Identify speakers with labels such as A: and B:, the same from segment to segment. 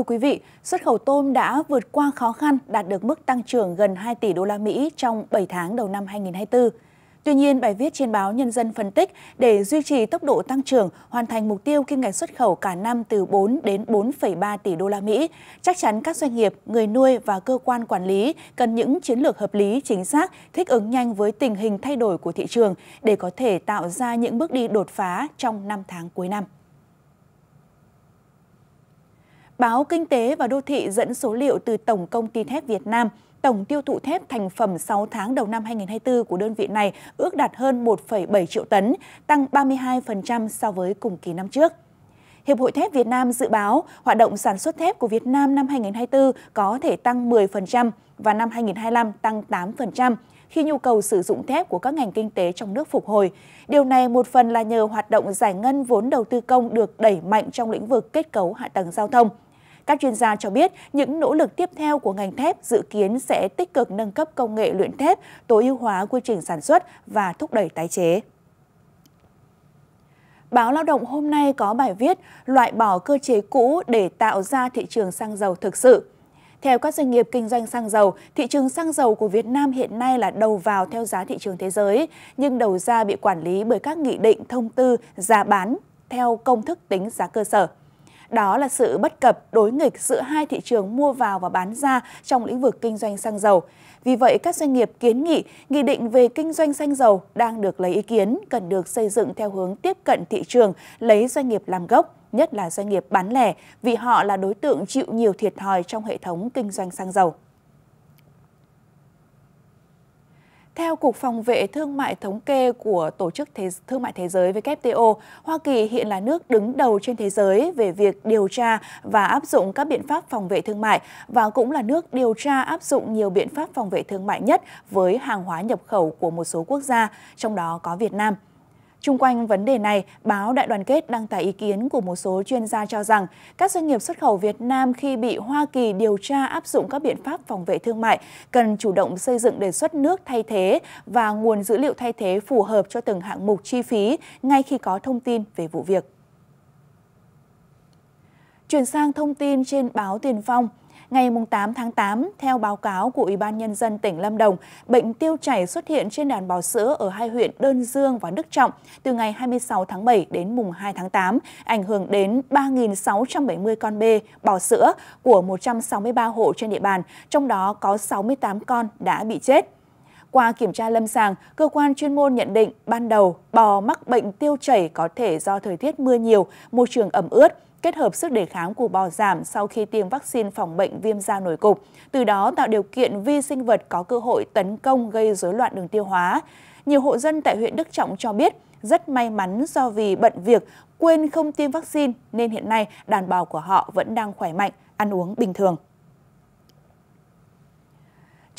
A: Thưa quý vị, xuất khẩu tôm đã vượt qua khó khăn, đạt được mức tăng trưởng gần 2 tỷ đô la Mỹ trong 7 tháng đầu năm 2024. Tuy nhiên, bài viết trên báo Nhân dân phân tích để duy trì tốc độ tăng trưởng, hoàn thành mục tiêu kim ngạch xuất khẩu cả năm từ 4 đến 4,3 tỷ đô la Mỹ, chắc chắn các doanh nghiệp, người nuôi và cơ quan quản lý cần những chiến lược hợp lý, chính xác, thích ứng nhanh với tình hình thay đổi của thị trường để có thể tạo ra những bước đi đột phá trong 5 tháng cuối năm. Báo Kinh tế và Đô thị dẫn số liệu từ Tổng Công ty Thép Việt Nam. Tổng tiêu thụ thép thành phẩm 6 tháng đầu năm 2024 của đơn vị này ước đạt hơn 1,7 triệu tấn, tăng 32% so với cùng kỳ năm trước. Hiệp hội thép Việt Nam dự báo hoạt động sản xuất thép của Việt Nam năm 2024 có thể tăng 10% và năm 2025 tăng 8% khi nhu cầu sử dụng thép của các ngành kinh tế trong nước phục hồi. Điều này một phần là nhờ hoạt động giải ngân vốn đầu tư công được đẩy mạnh trong lĩnh vực kết cấu hạ tầng giao thông, các chuyên gia cho biết những nỗ lực tiếp theo của ngành thép dự kiến sẽ tích cực nâng cấp công nghệ luyện thép, tối ưu hóa quy trình sản xuất và thúc đẩy tái chế. Báo Lao động hôm nay có bài viết loại bỏ cơ chế cũ để tạo ra thị trường xăng dầu thực sự. Theo các doanh nghiệp kinh doanh xăng dầu, thị trường xăng dầu của Việt Nam hiện nay là đầu vào theo giá thị trường thế giới, nhưng đầu ra bị quản lý bởi các nghị định thông tư giá bán theo công thức tính giá cơ sở đó là sự bất cập đối nghịch giữa hai thị trường mua vào và bán ra trong lĩnh vực kinh doanh xăng dầu. Vì vậy, các doanh nghiệp kiến nghị nghị định về kinh doanh xăng dầu đang được lấy ý kiến cần được xây dựng theo hướng tiếp cận thị trường, lấy doanh nghiệp làm gốc, nhất là doanh nghiệp bán lẻ, vì họ là đối tượng chịu nhiều thiệt thòi trong hệ thống kinh doanh xăng dầu. Theo Cục Phòng vệ Thương mại Thống kê của Tổ chức Thế, Thương mại Thế giới WTO, Hoa Kỳ hiện là nước đứng đầu trên thế giới về việc điều tra và áp dụng các biện pháp phòng vệ thương mại và cũng là nước điều tra áp dụng nhiều biện pháp phòng vệ thương mại nhất với hàng hóa nhập khẩu của một số quốc gia, trong đó có Việt Nam. Trung quanh vấn đề này, báo Đại đoàn kết đăng tải ý kiến của một số chuyên gia cho rằng các doanh nghiệp xuất khẩu Việt Nam khi bị Hoa Kỳ điều tra áp dụng các biện pháp phòng vệ thương mại cần chủ động xây dựng đề xuất nước thay thế và nguồn dữ liệu thay thế phù hợp cho từng hạng mục chi phí ngay khi có thông tin về vụ việc. Chuyển sang thông tin trên báo Tiền Phong, Ngày 8 tháng 8, theo báo cáo của Ủy ban Nhân dân tỉnh Lâm Đồng, bệnh tiêu chảy xuất hiện trên đàn bò sữa ở hai huyện Đơn Dương và Đức Trọng từ ngày 26 tháng 7 đến mùng 2 tháng 8, ảnh hưởng đến 3.670 con bê bò sữa của 163 hộ trên địa bàn, trong đó có 68 con đã bị chết. Qua kiểm tra lâm sàng, cơ quan chuyên môn nhận định ban đầu bò mắc bệnh tiêu chảy có thể do thời tiết mưa nhiều, môi trường ẩm ướt, kết hợp sức đề kháng của bò giảm sau khi tiêm vaccine phòng bệnh viêm da nổi cục, từ đó tạo điều kiện vi sinh vật có cơ hội tấn công gây rối loạn đường tiêu hóa. Nhiều hộ dân tại huyện Đức Trọng cho biết rất may mắn do vì bận việc quên không tiêm vaccine nên hiện nay đàn bò của họ vẫn đang khỏe mạnh, ăn uống bình thường.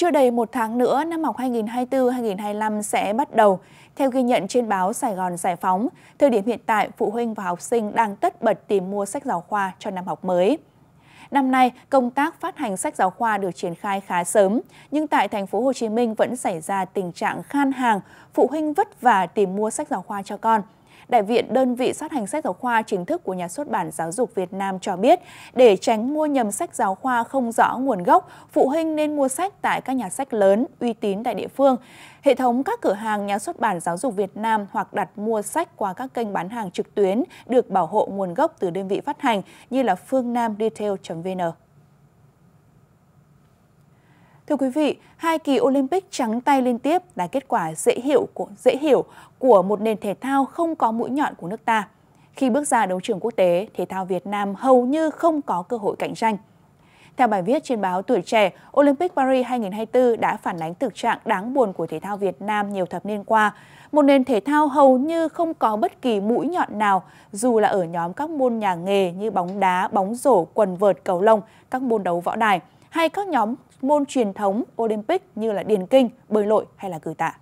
A: Chưa đầy một tháng nữa, năm học 2024-2025 sẽ bắt đầu. Theo ghi nhận trên báo Sài Gòn Giải Phóng, thời điểm hiện tại, phụ huynh và học sinh đang tất bật tìm mua sách giáo khoa cho năm học mới. Năm nay, công tác phát hành sách giáo khoa được triển khai khá sớm, nhưng tại thành phố Hồ Chí Minh vẫn xảy ra tình trạng khan hàng, phụ huynh vất vả tìm mua sách giáo khoa cho con – đại diện đơn vị phát hành sách giáo khoa chính thức của nhà xuất bản Giáo dục Việt Nam cho biết, để tránh mua nhầm sách giáo khoa không rõ nguồn gốc, phụ huynh nên mua sách tại các nhà sách lớn, uy tín tại địa phương. Hệ thống các cửa hàng nhà xuất bản Giáo dục Việt Nam hoặc đặt mua sách qua các kênh bán hàng trực tuyến được bảo hộ nguồn gốc từ đơn vị phát hành như là phương nam retail vn Thưa quý vị, hai kỳ Olympic trắng tay liên tiếp là kết quả dễ hiểu của dễ hiểu của một nền thể thao không có mũi nhọn của nước ta. Khi bước ra đấu trường quốc tế, thể thao Việt Nam hầu như không có cơ hội cạnh tranh. Theo bài viết trên báo Tuổi Trẻ, Olympic Paris 2024 đã phản ánh thực trạng đáng buồn của thể thao Việt Nam nhiều thập niên qua. Một nền thể thao hầu như không có bất kỳ mũi nhọn nào, dù là ở nhóm các môn nhà nghề như bóng đá, bóng rổ, quần vợt, cầu lông, các môn đấu võ đài – hay các nhóm môn truyền thống Olympic như là điền kinh, bơi lội hay là cử tạ.